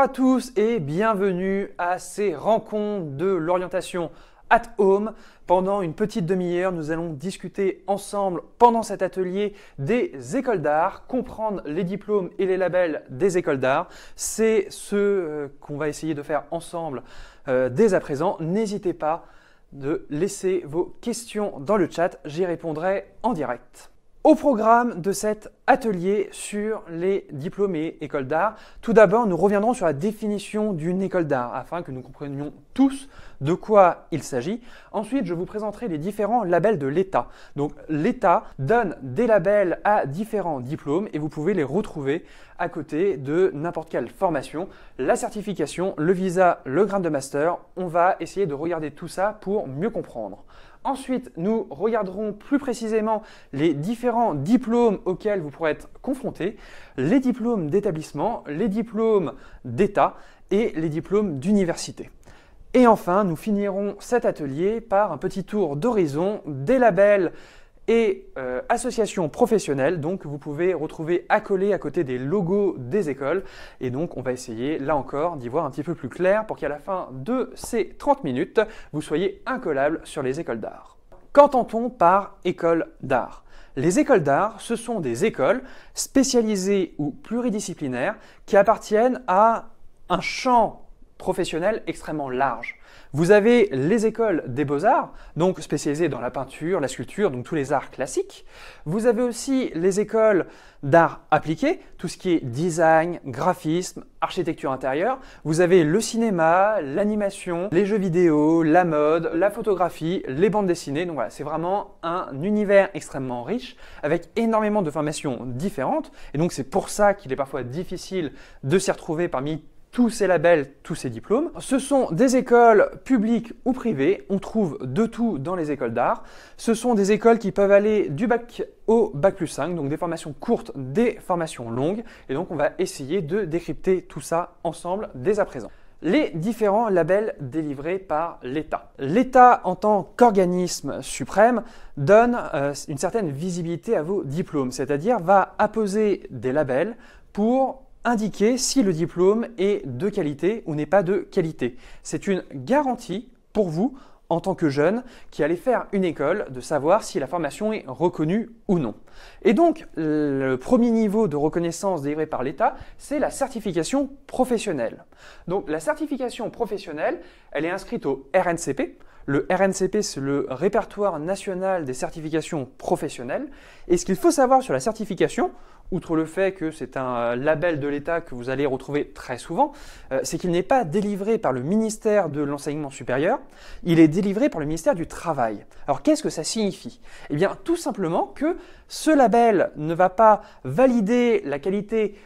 Bonjour à tous et bienvenue à ces rencontres de l'orientation at home. Pendant une petite demi-heure, nous allons discuter ensemble pendant cet atelier des écoles d'art, comprendre les diplômes et les labels des écoles d'art. C'est ce euh, qu'on va essayer de faire ensemble euh, dès à présent. N'hésitez pas de laisser vos questions dans le chat, j'y répondrai en direct. Au programme de cet atelier sur les diplômés écoles d'art, tout d'abord nous reviendrons sur la définition d'une école d'art afin que nous comprenions tous de quoi il s'agit. Ensuite, je vous présenterai les différents labels de l'État. Donc l'État donne des labels à différents diplômes et vous pouvez les retrouver à côté de n'importe quelle formation, la certification, le visa, le grade de master. On va essayer de regarder tout ça pour mieux comprendre. Ensuite, nous regarderons plus précisément les différents diplômes auxquels vous pourrez être confronté, les diplômes d'établissement, les diplômes d'État et les diplômes d'université. Et enfin, nous finirons cet atelier par un petit tour d'horizon des labels et euh, associations professionnelles, donc vous pouvez retrouver accolé à côté des logos des écoles. Et donc on va essayer là encore d'y voir un petit peu plus clair pour qu'à la fin de ces 30 minutes, vous soyez incollable sur les écoles d'art. Qu'entend-on par école d'art les écoles d'art, ce sont des écoles spécialisées ou pluridisciplinaires qui appartiennent à un champ professionnel extrêmement large. Vous avez les écoles des beaux-arts, donc spécialisées dans la peinture, la sculpture, donc tous les arts classiques. Vous avez aussi les écoles d'art appliqué, tout ce qui est design, graphisme, architecture intérieure. Vous avez le cinéma, l'animation, les jeux vidéo, la mode, la photographie, les bandes dessinées. Donc voilà, c'est vraiment un univers extrêmement riche avec énormément de formations différentes. Et donc c'est pour ça qu'il est parfois difficile de s'y retrouver parmi tous ces labels, tous ces diplômes. Ce sont des écoles publiques ou privées, on trouve de tout dans les écoles d'art. Ce sont des écoles qui peuvent aller du bac au bac plus 5, donc des formations courtes, des formations longues, et donc on va essayer de décrypter tout ça ensemble dès à présent les différents labels délivrés par l'État. L'État, en tant qu'organisme suprême, donne euh, une certaine visibilité à vos diplômes, c'est-à-dire va apposer des labels pour indiquer si le diplôme est de qualité ou n'est pas de qualité. C'est une garantie pour vous en tant que jeune qui allez faire une école de savoir si la formation est reconnue ou non. Et donc, le premier niveau de reconnaissance délivré par l'État, c'est la certification professionnelle. Donc, la certification professionnelle, elle est inscrite au RNCP. Le RNCP, c'est le Répertoire national des certifications professionnelles. Et ce qu'il faut savoir sur la certification, outre le fait que c'est un euh, label de l'État que vous allez retrouver très souvent, euh, c'est qu'il n'est pas délivré par le ministère de l'enseignement supérieur, il est délivré par le ministère du Travail. Alors qu'est-ce que ça signifie Eh bien tout simplement que ce label ne va pas valider la qualité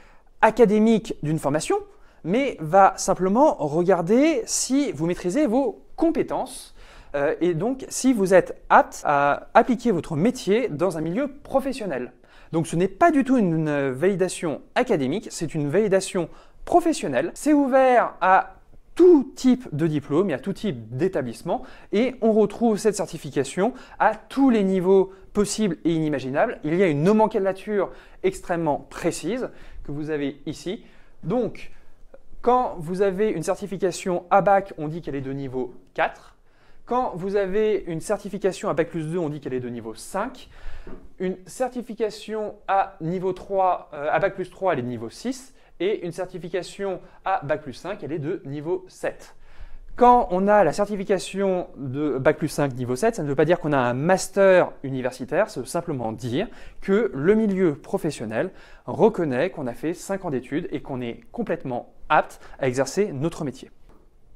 académique d'une formation, mais va simplement regarder si vous maîtrisez vos compétences euh, et donc si vous êtes apte à appliquer votre métier dans un milieu professionnel. Donc ce n'est pas du tout une euh, validation académique, c'est une validation professionnelle. C'est ouvert à tout type de diplôme, et à tout type d'établissement, et on retrouve cette certification à tous les niveaux possibles et inimaginables. Il y a une nomenclature extrêmement précise que vous avez ici. Donc, quand vous avez une certification à bac, on dit qu'elle est de niveau 4. Quand vous avez une certification à Bac plus 2, on dit qu'elle est de niveau 5. Une certification à euh, à Bac plus 3, elle est de niveau 6. Et une certification à Bac plus 5, elle est de niveau 7. Quand on a la certification de Bac plus 5 niveau 7, ça ne veut pas dire qu'on a un master universitaire, ça veut simplement dire que le milieu professionnel reconnaît qu'on a fait 5 ans d'études et qu'on est complètement apte à exercer notre métier.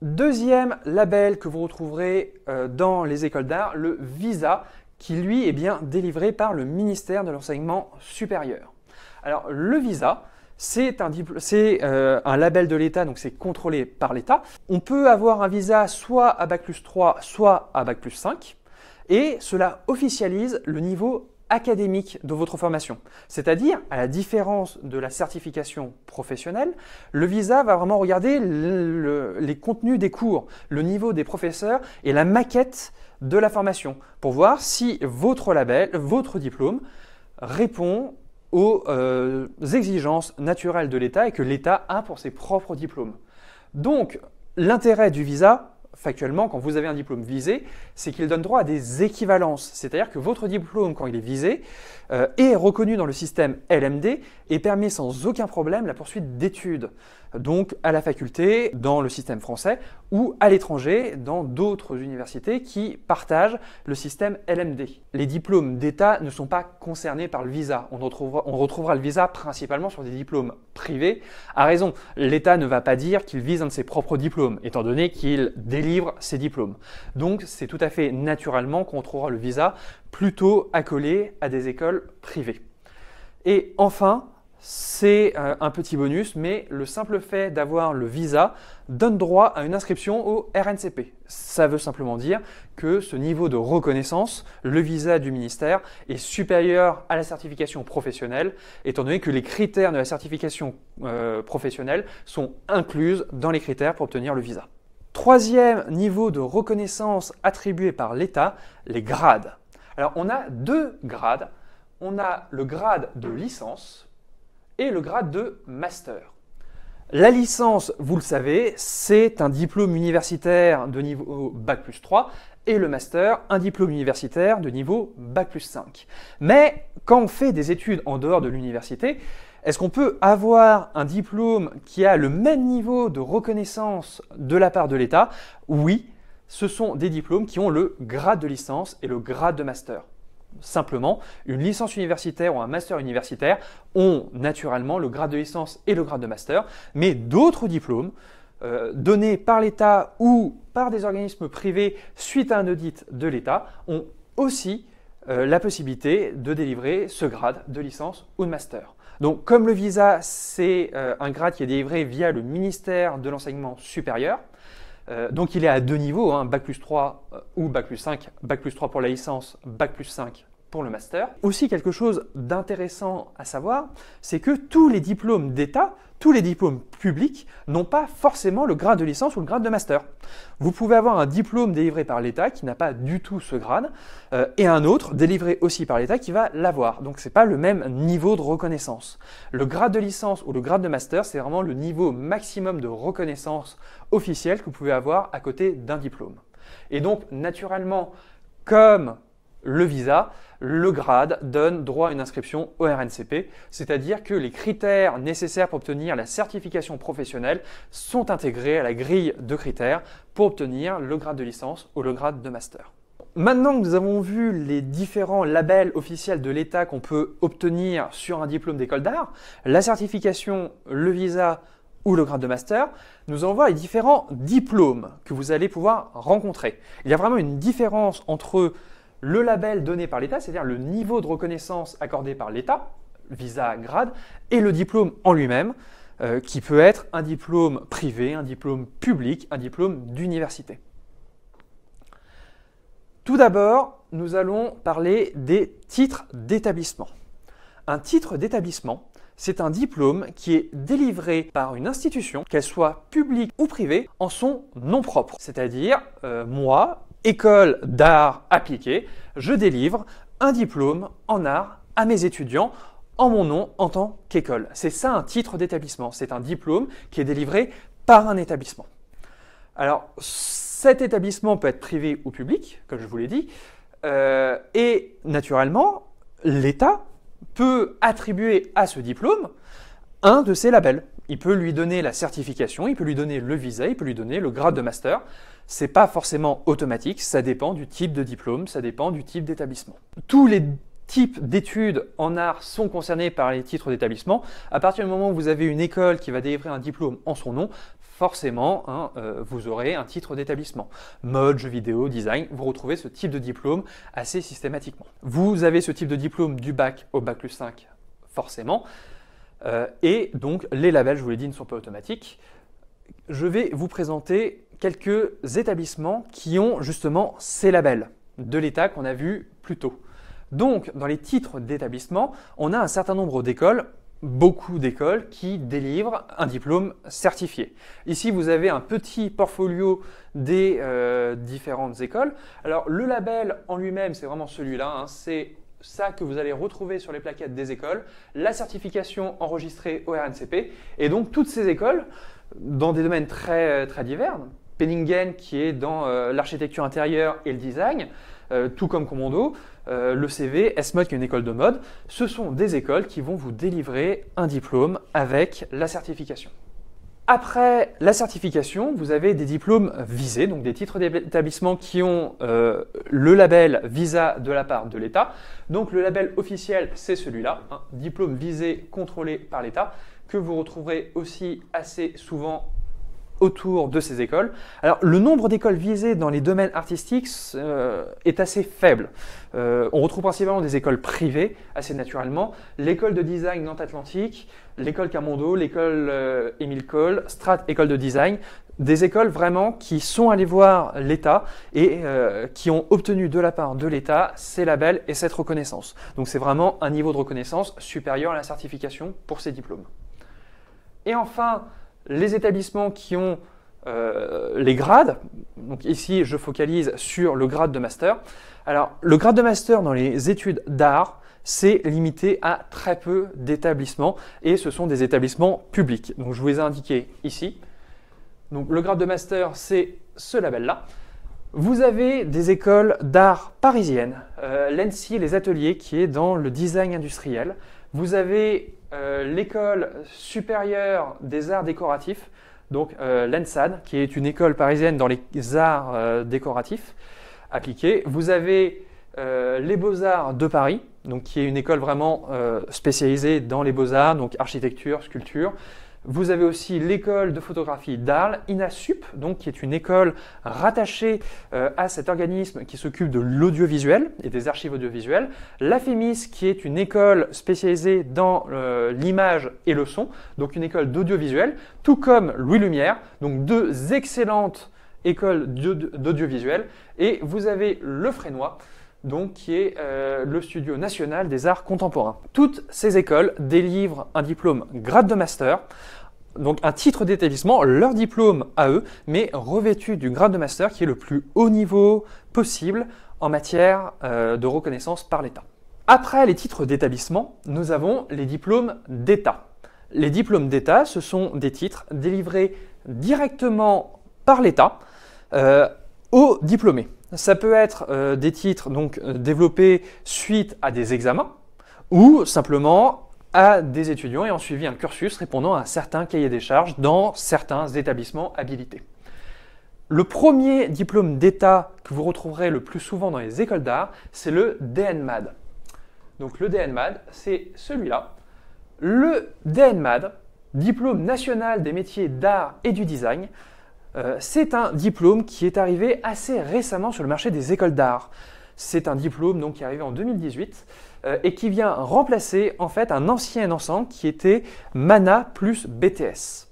Deuxième label que vous retrouverez euh, dans les écoles d'art, le VISA, qui lui est bien délivré par le ministère de l'enseignement supérieur. Alors le VISA, c'est un, euh, un, label de l'État, donc c'est contrôlé par l'État. On peut avoir un visa soit à Bac plus 3, soit à Bac plus 5, et cela officialise le niveau académique de votre formation. C'est-à-dire, à la différence de la certification professionnelle, le visa va vraiment regarder les contenus des cours, le niveau des professeurs et la maquette de la formation pour voir si votre label, votre diplôme répond aux euh, exigences naturelles de l'État et que l'État a pour ses propres diplômes. Donc, l'intérêt du visa, factuellement, quand vous avez un diplôme visé, c'est qu'il donne droit à des équivalences. C'est-à-dire que votre diplôme, quand il est visé, euh, est reconnu dans le système LMD et permet sans aucun problème la poursuite d'études donc à la faculté dans le système français ou à l'étranger dans d'autres universités qui partagent le système LMD. Les diplômes d'État ne sont pas concernés par le visa. On retrouvera, le visa principalement sur des diplômes privés. A raison, l'État ne va pas dire qu'il vise un de ses propres diplômes, étant donné qu'il délivre ses diplômes. Donc c'est tout à fait naturellement qu'on retrouvera le visa plutôt accolé à des écoles privées. Et enfin, c'est euh, un petit bonus, mais le simple fait d'avoir le visa donne droit à une inscription au RNCP. Ça veut simplement dire que ce niveau de reconnaissance, le visa du ministère, est supérieur à la certification professionnelle, étant donné que les critères de la certification euh, professionnelle sont incluses dans les critères pour obtenir le visa. Troisième niveau de reconnaissance attribué par l'État, les grades. Alors on a deux grades. On a le grade de licence, et le grade de master. La licence, vous le savez, c'est un diplôme universitaire de niveau Bac plus 3 et le master, un diplôme universitaire de niveau Bac plus 5. Mais quand on fait des études en dehors de l'université, est-ce qu'on peut avoir un diplôme qui a le même niveau de reconnaissance de la part de l'État Oui, ce sont des diplômes qui ont le grade de licence et le grade de master simplement, une licence universitaire ou un master universitaire ont naturellement le grade de licence et le grade de master, mais d'autres diplômes euh, donnés par l'État ou par des organismes privés suite à un audit de l'État ont aussi euh, la possibilité de délivrer ce grade de licence ou de master. Donc comme le visa, c'est euh, un grade qui est délivré via le ministère de l'enseignement supérieur, euh, donc il est à deux niveaux, hein. Bac plus 3 euh, ou Bac plus 5, Bac plus 3 pour la licence, Bac plus 5 pour le master. Aussi quelque chose d'intéressant à savoir, c'est que tous les diplômes d'État, tous les diplômes publics n'ont pas forcément le grade de licence ou le grade de master. Vous pouvez avoir un diplôme délivré par l'État qui n'a pas du tout ce grade euh, et un autre délivré aussi par l'État qui va l'avoir. Donc ce n'est pas le même niveau de reconnaissance. Le grade de licence ou le grade de master, c'est vraiment le niveau maximum de reconnaissance officiel que vous pouvez avoir à côté d'un diplôme. Et donc, naturellement, comme le visa, le grade donne droit à une inscription au RNCP, c'est-à-dire que les critères nécessaires pour obtenir la certification professionnelle sont intégrés à la grille de critères pour obtenir le grade de licence ou le grade de master. Maintenant que nous avons vu les différents labels officiels de l'État qu'on peut obtenir sur un diplôme d'école d'art, la certification, le visa, ou le grade de master, nous envoie les différents diplômes que vous allez pouvoir rencontrer. Il y a vraiment une différence entre le label donné par l'État, c'est-à-dire le niveau de reconnaissance accordé par l'État, visa, grade, et le diplôme en lui-même, euh, qui peut être un diplôme privé, un diplôme public, un diplôme d'université. Tout d'abord, nous allons parler des titres d'établissement. Un titre d'établissement, c'est un diplôme qui est délivré par une institution, qu'elle soit publique ou privée, en son nom propre. C'est-à-dire, euh, moi, école d'art appliqué, je délivre un diplôme en art à mes étudiants en mon nom en tant qu'école. C'est ça un titre d'établissement, c'est un diplôme qui est délivré par un établissement. Alors, cet établissement peut être privé ou public, comme je vous l'ai dit, euh, et naturellement, l'État peut attribuer à ce diplôme un de ses labels. Il peut lui donner la certification, il peut lui donner le visa, il peut lui donner le grade de master. C'est pas forcément automatique, ça dépend du type de diplôme, ça dépend du type d'établissement. Tous les types d'études en art sont concernés par les titres d'établissement. À partir du moment où vous avez une école qui va délivrer un diplôme en son nom, forcément, hein, euh, vous aurez un titre d'établissement. Mode, jeu vidéo, design, vous retrouvez ce type de diplôme assez systématiquement. Vous avez ce type de diplôme du bac au bac plus 5, forcément. Euh, et donc, les labels, je vous l'ai dit, ne sont pas automatiques. Je vais vous présenter quelques établissements qui ont justement ces labels de l'État qu'on a vu plus tôt. Donc, dans les titres d'établissement, on a un certain nombre d'écoles beaucoup d'écoles qui délivrent un diplôme certifié. Ici, vous avez un petit portfolio des euh, différentes écoles. Alors, le label en lui-même, c'est vraiment celui-là. Hein. c'est ça que vous allez retrouver sur les plaquettes des écoles, la certification enregistrée au RNCP. Et donc, toutes ces écoles, dans des domaines très, très divers, Penningen qui est dans euh, l'architecture intérieure et le design, euh, tout comme Commando, euh, le CV, S-Mode qui est une école de mode, ce sont des écoles qui vont vous délivrer un diplôme avec la certification. Après la certification, vous avez des diplômes visés, donc des titres d'établissement qui ont euh, le label Visa de la part de l'État. Donc le label officiel, c'est celui-là, diplôme visé contrôlé par l'État, que vous retrouverez aussi assez souvent autour de ces écoles. Alors le nombre d'écoles visées dans les domaines artistiques euh, est assez faible. Euh, on retrouve principalement des écoles privées, assez naturellement, l'école de design Nantes Atlantique, l'école Camondo, l'école euh, Émile Cole, Strat École de design, des écoles vraiment qui sont allées voir l'État et qui ont obtenu de la part de l'État ces labels et cette reconnaissance. Donc c'est vraiment un niveau de reconnaissance supérieur à la certification pour ces diplômes. Et enfin, les établissements qui ont euh, les grades. Donc ici, je focalise sur le grade de master. Alors, le grade de master dans les études d'art, c'est limité à très peu d'établissements et ce sont des établissements publics. Donc, je vous les ai indiqués ici. Donc, le grade de master, c'est ce label-là. Vous avez des écoles d'art parisiennes, euh, l'ENSI, les ateliers qui est dans le design industriel. Vous avez euh, l'école supérieure des arts décoratifs, donc euh, l'ENSAD, qui est une école parisienne dans les arts euh, décoratifs appliqués. Vous avez les beaux-arts de Paris, donc qui est une école vraiment spécialisée dans les beaux-arts, donc architecture, sculpture. Vous avez aussi l'école de photographie d'Arles, INASUP, donc qui est une école rattachée euh, à cet organisme qui s'occupe de l'audiovisuel et des archives audiovisuelles. La FEMIS, qui est une école spécialisée dans euh, l'image et le son, donc une école d'audiovisuel, tout comme Louis Lumière, donc deux excellentes écoles d'audiovisuel. Et vous avez le Frénois donc qui est euh, le studio national des arts contemporains. Toutes ces écoles délivrent un diplôme grade de master donc un titre d'établissement, leur diplôme à eux, mais revêtu du grade de master qui est le plus haut niveau possible en matière euh, de reconnaissance par l'État. Après les titres d'établissement, nous avons les diplômes d'État. Les diplômes d'État, ce sont des titres délivrés directement par l'État euh, aux diplômés. Ça peut être euh, des titres donc développés suite à des examens ou simplement des étudiants et ont suivi un cursus répondant à un certain cahier des charges dans certains établissements habilités. Le premier diplôme d'État que vous retrouverez le plus souvent dans les écoles d'art, c'est le DNMAD. Donc le DNMAD, c'est celui-là. Le DNMAD, diplôme national des métiers d'art et du design, euh, c'est un diplôme qui est arrivé assez récemment sur le marché des écoles d'art. C'est un diplôme qui est arrivé en 2018 euh, et qui vient remplacer en fait un ancien ensemble qui était MANA plus BTS.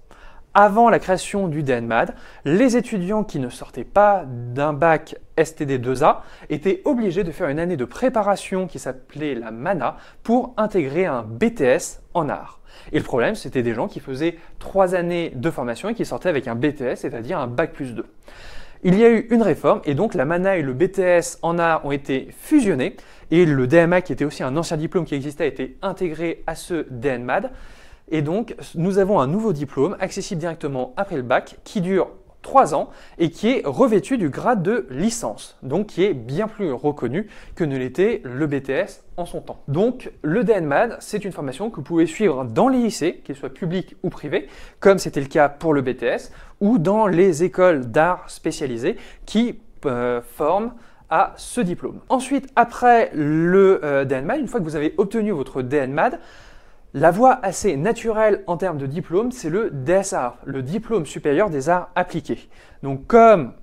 Avant la création du DNMAD, les étudiants qui ne sortaient pas d'un bac STD2A étaient obligés de faire une année de préparation qui s'appelait la MANA pour intégrer un BTS en art. Et le problème, c'était des gens qui faisaient trois années de formation et qui sortaient avec un BTS, c'est-à-dire un bac plus 2 il y a eu une réforme et donc la MANA et le BTS en A ont été fusionnés et le DMA qui était aussi un ancien diplôme qui existait a été intégré à ce DNMAD. Et donc nous avons un nouveau diplôme accessible directement après le bac qui dure 3 ans et qui est revêtu du grade de licence, donc qui est bien plus reconnu que ne l'était le BTS en son temps. Donc le DNMAD, c'est une formation que vous pouvez suivre dans les lycées, qu'ils soient publics ou privés, comme c'était le cas pour le BTS, ou dans les écoles d'art spécialisées qui euh, forment à ce diplôme. Ensuite, après le euh, DNMAD, une fois que vous avez obtenu votre DNMAD, la voie assez naturelle en termes de diplôme, c'est le DSA, le diplôme supérieur des arts appliqués. Donc comme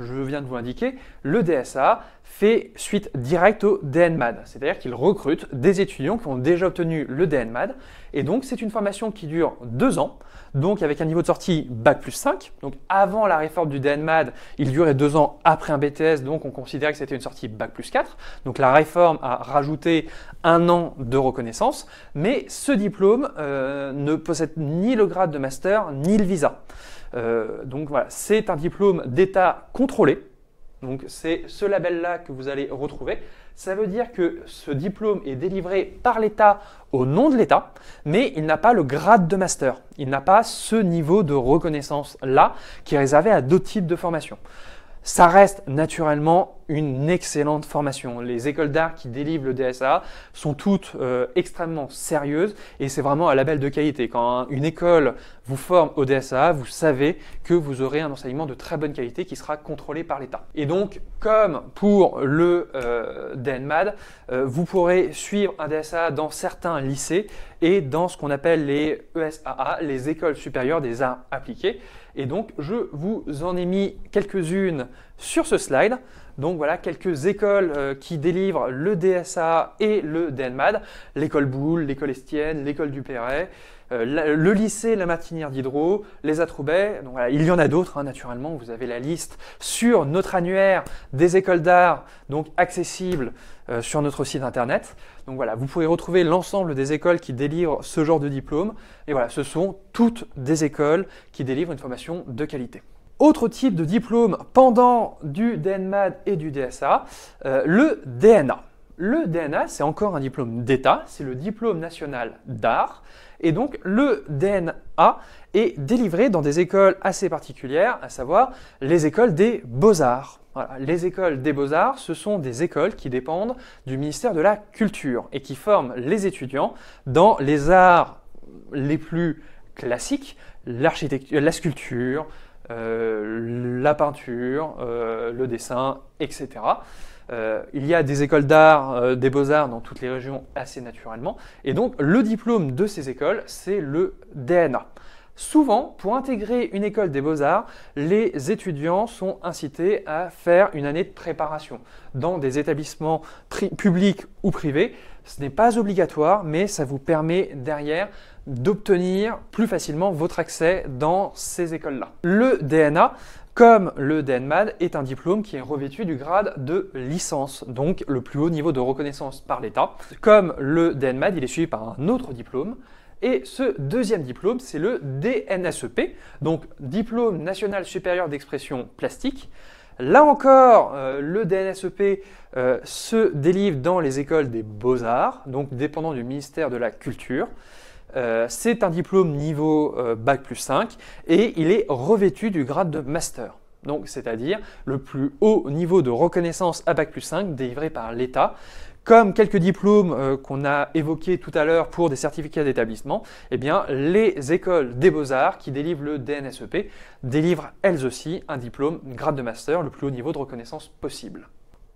je viens de vous l'indiquer, le DSA, fait suite directe au DNMAD, c'est-à-dire qu'il recrute des étudiants qui ont déjà obtenu le DNMAD. Et donc, c'est une formation qui dure deux ans, donc avec un niveau de sortie Bac plus 5. Donc, avant la réforme du DNMAD, il durait deux ans après un BTS, donc on considérait que c'était une sortie Bac plus 4. Donc, la réforme a rajouté un an de reconnaissance, mais ce diplôme euh, ne possède ni le grade de master, ni le visa. Euh, donc, voilà, c'est un diplôme d'État contrôlé, donc c'est ce label-là que vous allez retrouver. Ça veut dire que ce diplôme est délivré par l'État au nom de l'État, mais il n'a pas le grade de master. Il n'a pas ce niveau de reconnaissance-là qui est réservé à deux types de formations. Ça reste naturellement une excellente formation. Les écoles d'art qui délivrent le DSA sont toutes euh, extrêmement sérieuses et c'est vraiment un label de qualité. Quand une école vous forme au DSA, vous savez que vous aurez un enseignement de très bonne qualité qui sera contrôlé par l'État. Et donc, comme pour le euh, DNMAD, euh, vous pourrez suivre un DSA dans certains lycées et dans ce qu'on appelle les ESAA, les écoles supérieures des arts appliqués. Et donc, je vous en ai mis quelques-unes sur ce slide. Donc voilà quelques écoles euh, qui délivrent le DSA et le DNMAD, l'école Boulle, l'école Estienne, l'école du Perret, euh, le lycée La Martinière d'Hydro, les Atroubaix. il y en a d'autres hein, naturellement, vous avez la liste sur notre annuaire des écoles d'art, donc accessible euh, sur notre site internet. Donc voilà, vous pourrez retrouver l'ensemble des écoles qui délivrent ce genre de diplôme. Et voilà, ce sont toutes des écoles qui délivrent une formation de qualité. Autre type de diplôme pendant du DNMAD et du DSA, euh, le DNA. Le DNA, c'est encore un diplôme d'État, c'est le diplôme national d'art. Et donc le DNA est délivré dans des écoles assez particulières, à savoir les écoles des beaux-arts. Les écoles des beaux-arts, ce sont des écoles qui dépendent du ministère de la Culture et qui forment les étudiants dans les arts les plus classiques, l'architecture, la sculpture, euh, la peinture, euh, le dessin, etc. Euh, il y a des écoles d'art, des beaux-arts dans toutes les régions assez naturellement. Et donc le diplôme de ces écoles, c'est le DNA. Souvent, pour intégrer une école des beaux-arts, les étudiants sont incités à faire une année de préparation dans des établissements publics ou privés. Ce n'est pas obligatoire, mais ça vous permet derrière d'obtenir plus facilement votre accès dans ces écoles-là. Le DNA, comme le DNMAD, est un diplôme qui est revêtu du grade de licence, donc le plus haut niveau de reconnaissance par l'État. Comme le DNMAD, il est suivi par un autre diplôme, et ce deuxième diplôme, c'est le DNSEP, donc Diplôme National Supérieur d'Expression Plastique. Là encore, euh, le DNSEP euh, se délivre dans les écoles des beaux-arts, donc dépendant du ministère de la Culture. Euh, c'est un diplôme niveau euh, Bac plus 5 et il est revêtu du grade de master. Donc, c'est-à-dire le plus haut niveau de reconnaissance à Bac plus 5 délivré par l'État. Comme quelques diplômes euh, qu'on a évoqués tout à l'heure pour des certificats d'établissement, eh bien, les écoles des beaux-arts qui délivrent le DNSEP délivrent elles aussi un diplôme grade de master, le plus haut niveau de reconnaissance possible.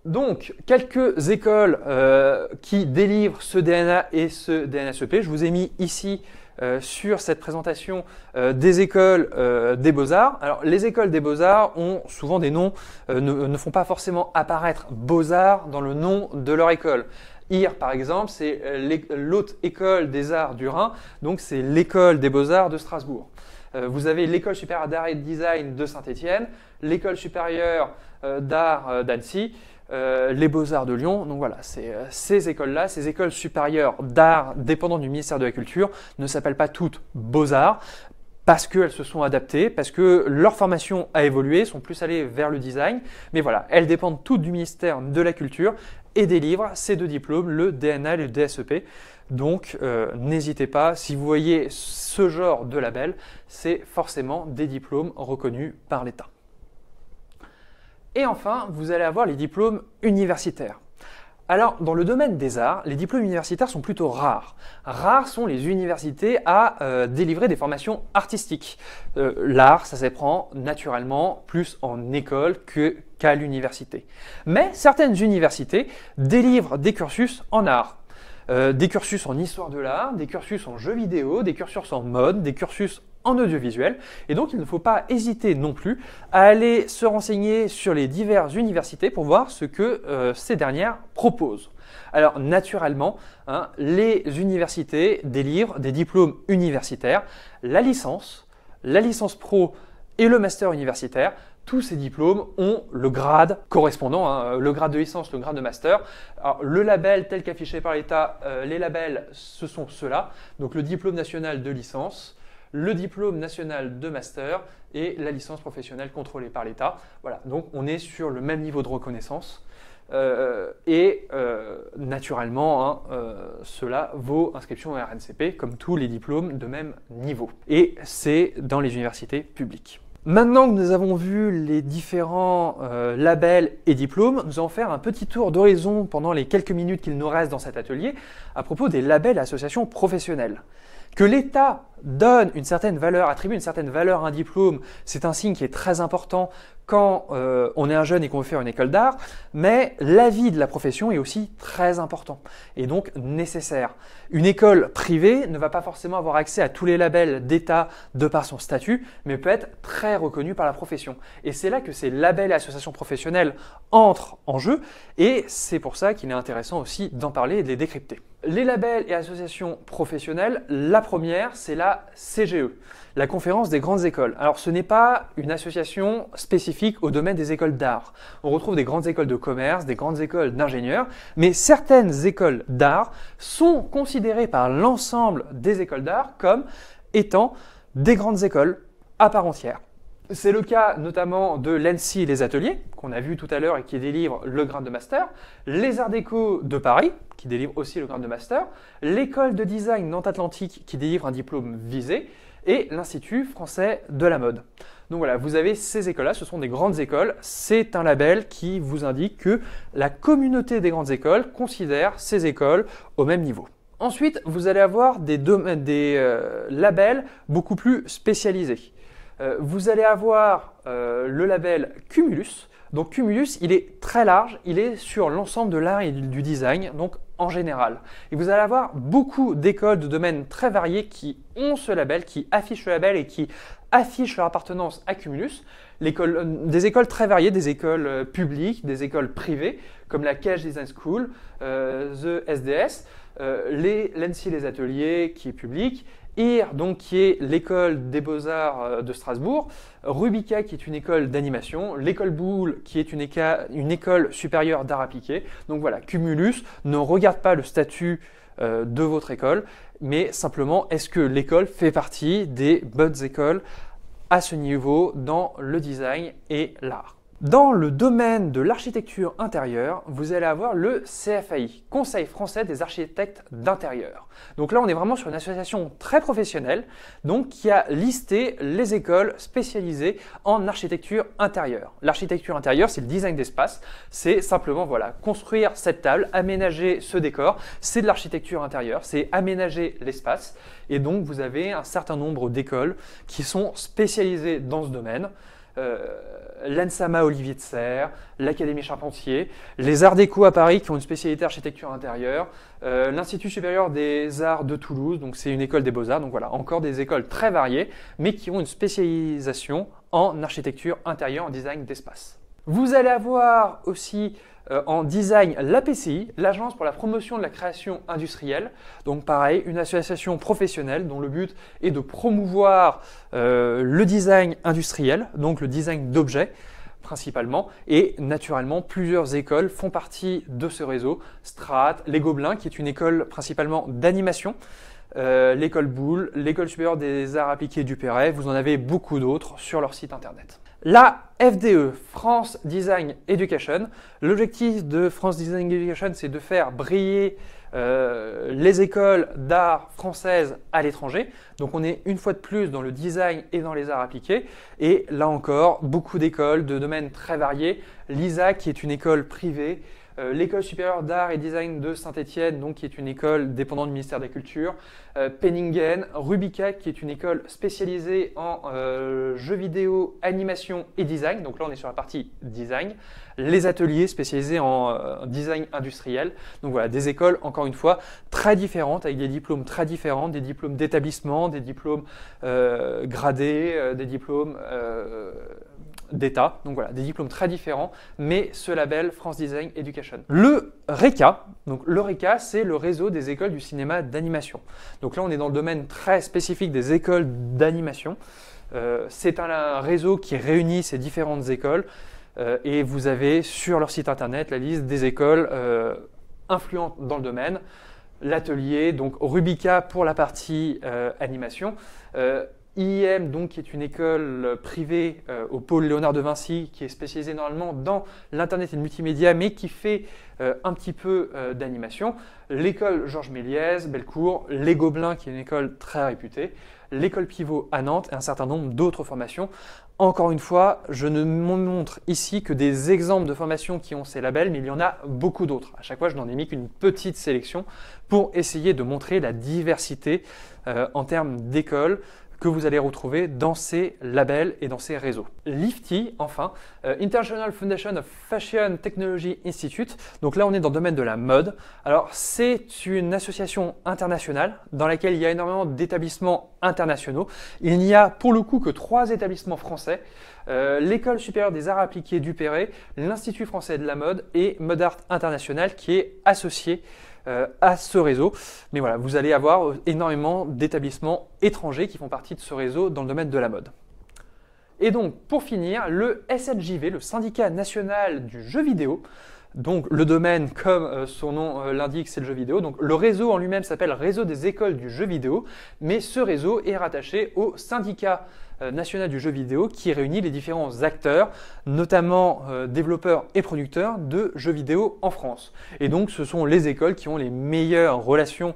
Donc, quelques écoles euh, qui délivrent ce DNA et ce DNSEP. Je vous ai mis ici euh, sur cette présentation euh, des écoles des beaux-arts. Alors les écoles des beaux-arts ont souvent des noms, ne, font pas forcément apparaître beaux-arts dans le nom de leur école. IR par exemple, c'est l'autre école des arts du Rhin, donc c'est l'école des beaux-arts de Strasbourg. Vous avez l'école supérieure d'art et de design de Saint-Étienne, l'école supérieure d'art d'Annecy, euh, les Beaux-Arts de Lyon. Donc voilà, ces, euh, ces écoles-là, ces écoles supérieures d'art dépendant du ministère de la Culture, ne s'appellent pas toutes Beaux-Arts parce qu'elles se sont adaptées, parce que leur formation a évolué, sont plus allées vers le design. Mais voilà, elles dépendent toutes du ministère de la Culture et délivrent ces deux diplômes, le DNA et le DSEP. Donc euh, n'hésitez pas, si vous voyez ce genre de label, c'est forcément des diplômes reconnus par l'État. Et enfin, vous allez avoir les diplômes universitaires. Alors, dans le domaine des arts, les diplômes universitaires sont plutôt rares. Rares sont les universités à euh, délivrer des formations artistiques. Euh, l'art, ça s'apprend naturellement plus en école que, qu'à l'université. Mais certaines universités délivrent des cursus en art. Euh, des cursus en histoire de l'art, des cursus en jeux vidéo, des cursus en mode, des cursus audiovisuel. Et donc, il ne faut pas hésiter non plus à aller se renseigner sur les diverses universités pour voir ce que euh, ces dernières proposent. Alors naturellement, hein, les universités délivrent des diplômes universitaires, la licence, la licence pro et le master universitaire. Tous ces diplômes ont le grade correspondant, hein, le grade de licence, le grade de master. Alors, le label tel qu'affiché par l'État, euh, les labels, ce sont ceux-là. Donc le diplôme national de licence, le diplôme national de master et la licence professionnelle contrôlée par l'État. Voilà, donc on est sur le même niveau de reconnaissance. Euh, et euh, naturellement, hein, euh, cela vaut inscription au RNCP comme tous les diplômes de même niveau. Et c'est dans les universités publiques. Maintenant que nous avons vu les différents labels et diplômes, nous allons faire un petit tour d'horizon pendant les quelques minutes qu'il nous reste dans cet atelier à propos des labels et associations professionnelles. Que l'État donne une certaine valeur, attribue une certaine valeur à un diplôme, c'est un signe qui est très important quand euh, on est un jeune et qu'on veut faire une école d'art, mais l'avis de la profession est aussi très important et donc nécessaire. Une école privée ne va pas forcément avoir accès à tous les labels d'État de par son statut, mais peut être très reconnue par la profession. Et c'est là que ces labels et associations professionnelles entrent en jeu, et c'est pour ça qu'il est intéressant aussi d'en parler et de les décrypter. Les labels et associations professionnelles, la première, c'est la CGE la conférence des grandes écoles. Alors ce n'est pas une association spécifique au domaine des écoles d'art. On retrouve des grandes écoles de commerce, des grandes écoles d'ingénieurs, mais certaines écoles d'art sont considérées par l'ensemble des écoles d'art comme étant des grandes écoles à part entière. C'est le cas notamment de l'ENSI et les ateliers, qu'on a vu tout à l'heure et qui délivre le grade de master, les Arts déco de Paris, qui délivre aussi le grade de master, l'école de design Nantes Atlantique, qui délivre un diplôme visé, et l'Institut français de la mode. Donc voilà, vous avez ces écoles-là, ce sont des grandes écoles. C'est un label qui vous indique que la communauté des grandes écoles considère ces écoles au même niveau. Ensuite, vous allez avoir des, des euh, labels beaucoup plus spécialisés. Euh, vous allez avoir euh, le label Cumulus. Donc Cumulus, il est très large, il est sur l'ensemble de l'art et du design, donc en général. Et vous allez avoir beaucoup d'écoles de domaines très variés qui ont ce label, qui affichent le label et qui affichent leur appartenance à Cumulus. l'école euh, des écoles très variées, des écoles euh, publiques, des écoles privées, comme la Cage Design School, euh, The SDS, les, l'ENSI Les Ateliers, qui est public, IR, donc, qui est l'école des beaux-arts euh, de Strasbourg, Rubica, qui est une école d'animation, l'école Boule, qui est une, école supérieure d'art appliqué. Donc voilà, Cumulus ne regarde pas le statut euh, de votre école, mais simplement est-ce que l'école fait partie des bonnes écoles à ce niveau dans le design et l'art. Dans le domaine de l'architecture intérieure, vous allez avoir le CFAI, Conseil français des architectes d'intérieur. Donc là, on est vraiment sur une association très professionnelle, donc qui a listé les écoles spécialisées en architecture intérieure. L'architecture intérieure, c'est le design d'espace, c'est simplement voilà, construire cette table, aménager ce décor, c'est de l'architecture intérieure, c'est aménager l'espace. Et donc, vous avez un certain nombre d'écoles qui sont spécialisées dans ce domaine. Euh, l'ANSAMA Olivier de Serre, l'Académie Charpentier, les Arts Déco à Paris qui ont une spécialité architecture intérieure, euh, l'Institut supérieur des arts de Toulouse, donc c'est une école des beaux-arts, donc voilà, encore des écoles très variées, mais qui ont une spécialisation en architecture intérieure, en design d'espace. Vous allez avoir aussi euh, en design l'APCI, l'Agence pour la promotion de la création industrielle. Donc pareil, une association professionnelle dont le but est de promouvoir euh, le design industriel, donc le design d'objets principalement. Et naturellement, plusieurs écoles font partie de ce réseau. Strat, Les Gobelins, qui est une école principalement d'animation. Euh, l'école Boule, l'école supérieure des arts appliqués du Perret, vous en avez beaucoup d'autres sur leur site internet. La FDE, France Design Education. L'objectif de France Design Education, c'est de faire briller euh, les écoles d'art françaises à l'étranger. Donc on est une fois de plus dans le design et dans les arts appliqués. Et là encore, beaucoup d'écoles de domaines très variés. L'ISA, qui est une école privée, euh, l'école supérieure d'art et design de Saint-Étienne, donc qui est une école dépendante du ministère des Cultures, euh, Penningen, Rubica, qui est une école spécialisée en euh, jeux vidéo, animation et design. Donc là, on est sur la partie design. Les ateliers spécialisés en design industriel. Donc voilà, des écoles, encore une fois, très différentes, avec des diplômes très différents, des diplômes d'établissement, des diplômes gradés, des diplômes d'État. Donc voilà, des diplômes très différents, mais ce label France Design Education. Le RECA, donc le RECA, c'est le réseau des écoles du cinéma d'animation. Donc là, on est dans le domaine très spécifique des écoles d'animation. Euh, c'est un, réseau qui réunit ces différentes écoles euh, et vous avez sur leur site internet la liste des écoles euh, influentes dans le domaine l'atelier, donc Rubica pour la partie animation, IIM, donc, qui est une école euh, privée euh, au pôle Léonard de Vinci, qui est spécialisée normalement dans l'Internet et le multimédia, mais qui fait euh, un petit peu d'animation. L'école Georges Méliès, Bellecour, Les Gobelins, qui est une école très réputée, l'école Pivot à Nantes et un certain nombre d'autres formations. Encore une fois, je ne montre ici que des exemples de formations qui ont ces labels, mais il y en a beaucoup d'autres. À chaque fois, je n'en ai mis qu'une petite sélection pour essayer de montrer la diversité en termes d'écoles, que vous allez retrouver dans ces labels et dans ces réseaux. Lifty, enfin, euh, International Foundation of Fashion Technology Institute. Donc là, on est dans le domaine de la mode. Alors, c'est une association internationale dans laquelle il y a énormément d'établissements internationaux. Il n'y a pour le coup que trois établissements français. Euh, L'École supérieure des arts appliqués du Perret, l'Institut français de la mode et Mode Art International qui est associé euh, à ce réseau. Mais voilà, vous allez avoir euh, énormément d'établissements étrangers qui font partie de ce réseau dans le domaine de la mode. Et donc, pour finir, le SNJV, le syndicat national du jeu vidéo, donc le domaine, comme euh, son nom euh, l'indique, c'est le jeu vidéo. Donc le réseau en lui-même s'appelle Réseau des écoles du jeu vidéo, mais ce réseau est rattaché au syndicat euh, national du jeu vidéo qui réunit les différents acteurs, notamment développeurs et producteurs de jeux vidéo en France. Et donc ce sont les écoles qui ont les meilleures relations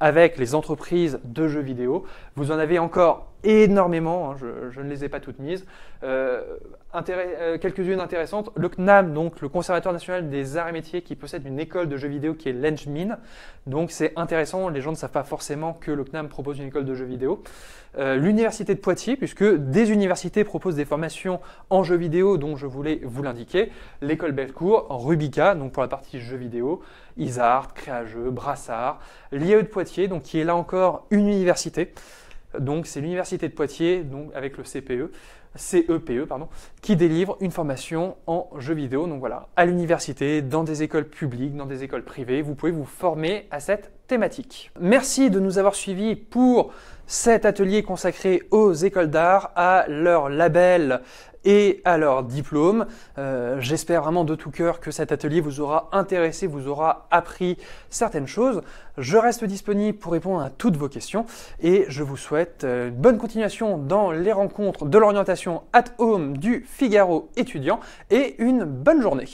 avec les entreprises de jeux vidéo. Vous en avez encore énormément, hein, je, ne les ai pas toutes mises. Euh, euh Quelques-unes intéressantes. Le CNAM, donc le Conservatoire national des arts et métiers, qui possède une école de jeux vidéo qui est l'Engmin. Donc c'est intéressant, les gens ne savent pas forcément que le CNAM propose une école de jeux vidéo. Euh, l'université de Poitiers, puisque des universités proposent des formations en jeux vidéo dont je voulais vous l'indiquer. L'école Bellecour, Rubica, donc pour la partie jeux vidéo, Isart, Créageux, Brassard, l'IAE de Poitiers, donc qui est là encore une université. Donc c'est l'université de Poitiers, donc avec le CPE, CEPE, e, pardon, qui délivre une formation en jeux vidéo. Donc voilà, à l'université, dans des écoles publiques, dans des écoles privées, vous pouvez vous former à cette thématique. Merci de nous avoir suivis pour cet atelier consacré aux écoles d'art, à leur label et à leur diplôme. Euh, j'espère vraiment de tout cœur que cet atelier vous aura intéressé, vous aura appris certaines choses. Je reste disponible pour répondre à toutes vos questions et je vous souhaite euh, une bonne continuation dans les rencontres de l'orientation At Home du Figaro étudiant et une bonne journée.